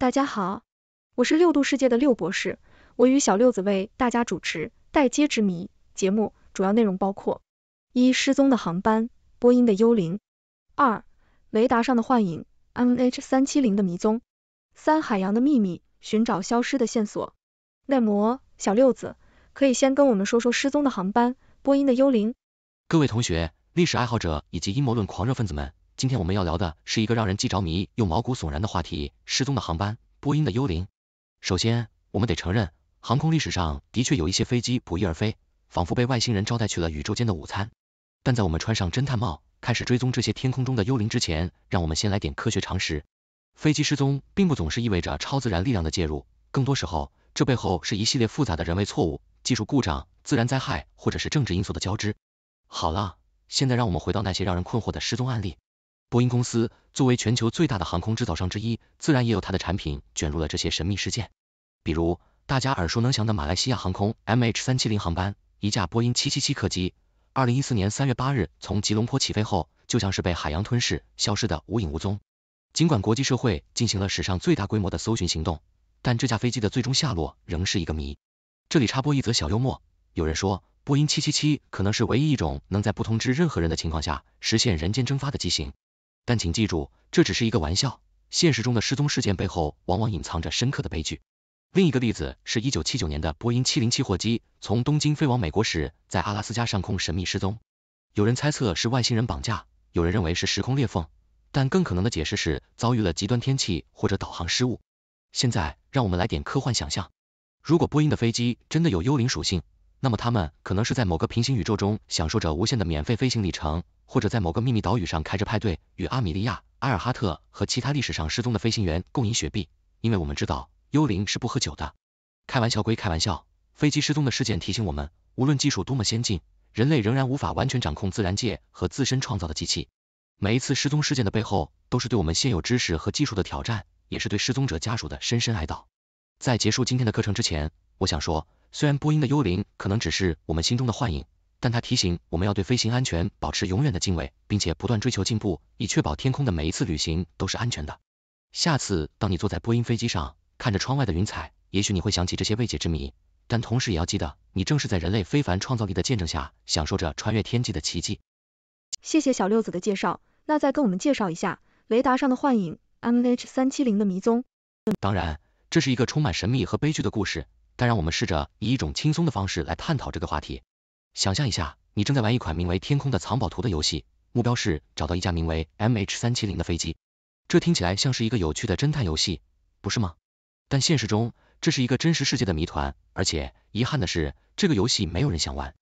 大家好，我是六度世界的六博士，我与小六子为大家主持《待揭之谜》节目，主要内容包括：一、失踪的航班，波音的幽灵；二、雷达上的幻影，MH 三七零的迷踪；三、海洋的秘密，寻找消失的线索。那么，小六子可以先跟我们说说失踪的航班，波音的幽灵。各位同学、历史爱好者以及阴谋论狂热分子们。今天我们要聊的是一个让人既着迷又毛骨悚然的话题——失踪的航班，波音的幽灵。首先，我们得承认，航空历史上的确有一些飞机不翼而飞，仿佛被外星人招待去了宇宙间的午餐。但在我们穿上侦探帽，开始追踪这些天空中的幽灵之前，让我们先来点科学常识。飞机失踪并不总是意味着超自然力量的介入，更多时候，这背后是一系列复杂的人为错误、技术故障、自然灾害或者是政治因素的交织。好了，现在让我们回到那些让人困惑的失踪案例。波音公司作为全球最大的航空制造商之一，自然也有它的产品卷入了这些神秘事件。比如大家耳熟能详的马来西亚航空 MH 三七零航班，一架波音七七七客机，二零一四年三月八日从吉隆坡起飞后，就像是被海洋吞噬，消失的无影无踪。尽管国际社会进行了史上最大规模的搜寻行动，但这架飞机的最终下落仍是一个谜。这里插播一则小幽默，有人说波音七七七可能是唯一一种能在不通知任何人的情况下实现人间蒸发的机型。但请记住，这只是一个玩笑。现实中的失踪事件背后往往隐藏着深刻的悲剧。另一个例子是1979年的波音707货机，从东京飞往美国时，在阿拉斯加上空神秘失踪。有人猜测是外星人绑架，有人认为是时空裂缝，但更可能的解释是遭遇了极端天气或者导航失误。现在，让我们来点科幻想象：如果波音的飞机真的有幽灵属性，那么它们可能是在某个平行宇宙中享受着无限的免费飞行里程。或者在某个秘密岛屿上开着派对，与阿米莉亚、埃尔哈特和其他历史上失踪的飞行员共饮雪碧，因为我们知道幽灵是不喝酒的。开玩笑归开玩笑，飞机失踪的事件提醒我们，无论技术多么先进，人类仍然无法完全掌控自然界和自身创造的机器。每一次失踪事件的背后，都是对我们现有知识和技术的挑战，也是对失踪者家属的深深哀悼。在结束今天的课程之前，我想说，虽然波音的幽灵可能只是我们心中的幻影。但他提醒我们要对飞行安全保持永远的敬畏，并且不断追求进步，以确保天空的每一次旅行都是安全的。下次当你坐在波音飞机上，看着窗外的云彩，也许你会想起这些未解之谜，但同时也要记得，你正是在人类非凡创造力的见证下，享受着穿越天际的奇迹。谢谢小六子的介绍，那再跟我们介绍一下雷达上的幻影，MH 三七零的迷踪。当然，这是一个充满神秘和悲剧的故事，但让我们试着以一种轻松的方式来探讨这个话题。想象一下，你正在玩一款名为《天空》的藏宝图的游戏，目标是找到一架名为 MH 三七零的飞机。这听起来像是一个有趣的侦探游戏，不是吗？但现实中，这是一个真实世界的谜团，而且遗憾的是，这个游戏没有人想玩。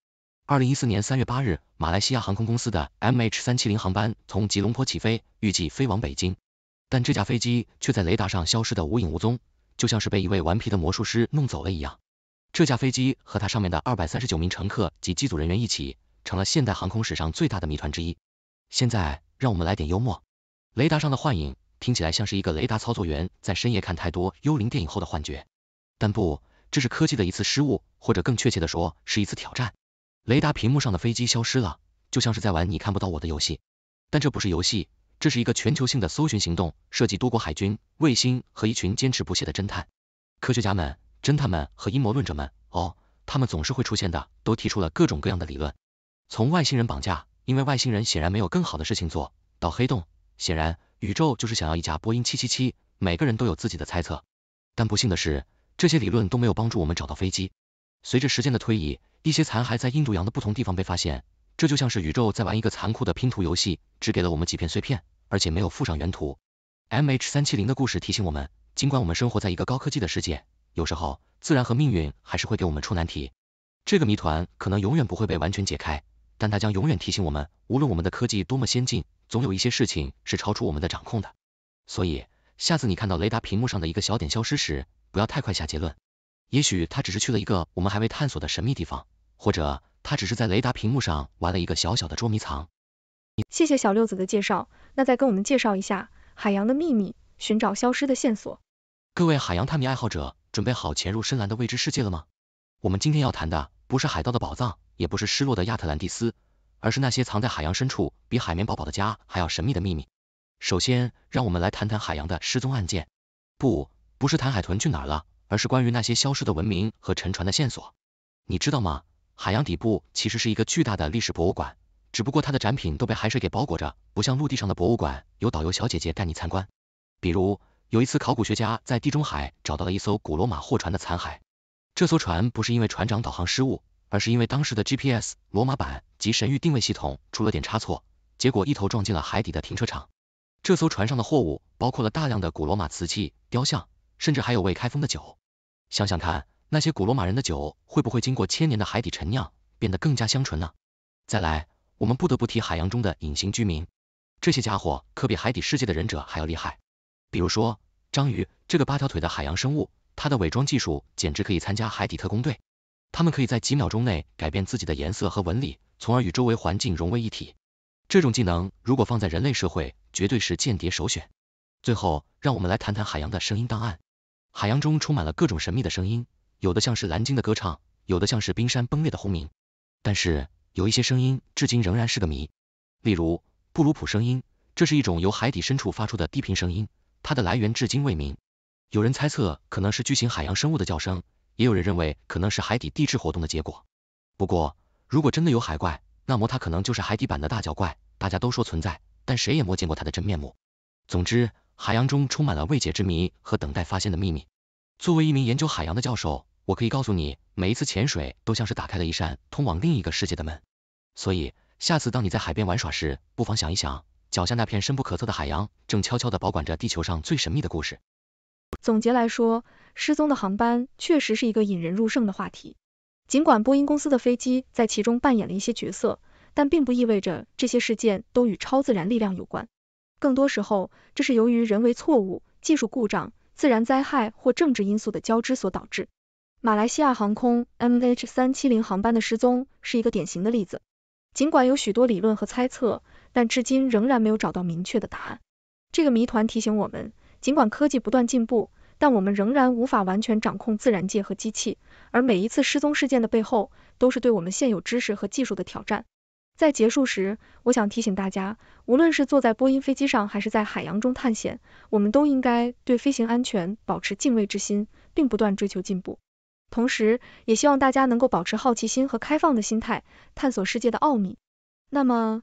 二零一四年三月八日，马来西亚航空公司的 MH 三七零航班从吉隆坡起飞，预计飞往北京，但这架飞机却在雷达上消失的无影无踪，就像是被一位顽皮的魔术师弄走了一样。这架飞机和它上面的二百三十九名乘客及机组人员一起，成了现代航空史上最大的谜团之一。现在，让我们来点幽默。雷达上的幻影听起来像是一个雷达操作员在深夜看太多幽灵电影后的幻觉，但不，这是科技的一次失误，或者更确切地说，是一次挑战。雷达屏幕上的飞机消失了，就像是在玩你看不到我的游戏。但这不是游戏，这是一个全球性的搜寻行动，涉及多国海军、卫星和一群坚持不懈的侦探、科学家们。侦探们和阴谋论者们，哦，他们总是会出现的，都提出了各种各样的理论，从外星人绑架，因为外星人显然没有更好的事情做，到黑洞，显然宇宙就是想要一架波音七七七。每个人都有自己的猜测，但不幸的是，这些理论都没有帮助我们找到飞机。随着时间的推移，一些残骸在印度洋的不同地方被发现，这就像是宇宙在玩一个残酷的拼图游戏，只给了我们几片碎片，而且没有附上原图。MH 三七零的故事提醒我们，尽管我们生活在一个高科技的世界。有时候，自然和命运还是会给我们出难题，这个谜团可能永远不会被完全解开，但它将永远提醒我们，无论我们的科技多么先进，总有一些事情是超出我们的掌控的。所以，下次你看到雷达屏幕上的一个小点消失时，不要太快下结论，也许他只是去了一个我们还未探索的神秘地方，或者他只是在雷达屏幕上玩了一个小小的捉迷藏。谢谢小六子的介绍，那再跟我们介绍一下海洋的秘密，寻找消失的线索。各位海洋探秘爱好者。准备好潜入深蓝的未知世界了吗？我们今天要谈的不是海盗的宝藏，也不是失落的亚特兰蒂斯，而是那些藏在海洋深处、比海绵宝宝的家还要神秘的秘密。首先，让我们来谈谈海洋的失踪案件，不，不是谈海豚去哪儿了，而是关于那些消失的文明和沉船的线索。你知道吗？海洋底部其实是一个巨大的历史博物馆，只不过它的展品都被海水给包裹着，不像陆地上的博物馆，有导游小姐姐带你参观。比如，有一次，考古学家在地中海找到了一艘古罗马货船的残骸。这艘船不是因为船长导航失误，而是因为当时的 GPS 罗马版及神域定位系统出了点差错，结果一头撞进了海底的停车场。这艘船上的货物包括了大量的古罗马瓷器、雕像，甚至还有未开封的酒。想想看，那些古罗马人的酒会不会经过千年的海底陈酿，变得更加香醇呢？再来，我们不得不提海洋中的隐形居民，这些家伙可比海底世界的忍者还要厉害。比如说章鱼这个八条腿的海洋生物，它的伪装技术简直可以参加海底特工队。它们可以在几秒钟内改变自己的颜色和纹理，从而与周围环境融为一体。这种技能如果放在人类社会，绝对是间谍首选。最后，让我们来谈谈海洋的声音档案。海洋中充满了各种神秘的声音，有的像是蓝鲸的歌唱，有的像是冰山崩裂的轰鸣。但是有一些声音至今仍然是个谜，例如布鲁普声音，这是一种由海底深处发出的低频声音。它的来源至今未明，有人猜测可能是巨型海洋生物的叫声，也有人认为可能是海底地质活动的结果。不过，如果真的有海怪，那么它可能就是海底版的大脚怪。大家都说存在，但谁也没见过它的真面目。总之，海洋中充满了未解之谜和等待发现的秘密。作为一名研究海洋的教授，我可以告诉你，每一次潜水都像是打开了一扇通往另一个世界的门。所以，下次当你在海边玩耍时，不妨想一想。脚下那片深不可测的海洋，正悄悄地保管着地球上最神秘的故事。总结来说，失踪的航班确实是一个引人入胜的话题。尽管波音公司的飞机在其中扮演了一些角色，但并不意味着这些事件都与超自然力量有关。更多时候，这是由于人为错误、技术故障、自然灾害或政治因素的交织所导致。马来西亚航空 MH370 航班的失踪是一个典型的例子。尽管有许多理论和猜测。但至今仍然没有找到明确的答案。这个谜团提醒我们，尽管科技不断进步，但我们仍然无法完全掌控自然界和机器。而每一次失踪事件的背后，都是对我们现有知识和技术的挑战。在结束时，我想提醒大家，无论是坐在波音飞机上，还是在海洋中探险，我们都应该对飞行安全保持敬畏之心，并不断追求进步。同时，也希望大家能够保持好奇心和开放的心态，探索世界的奥秘。那么，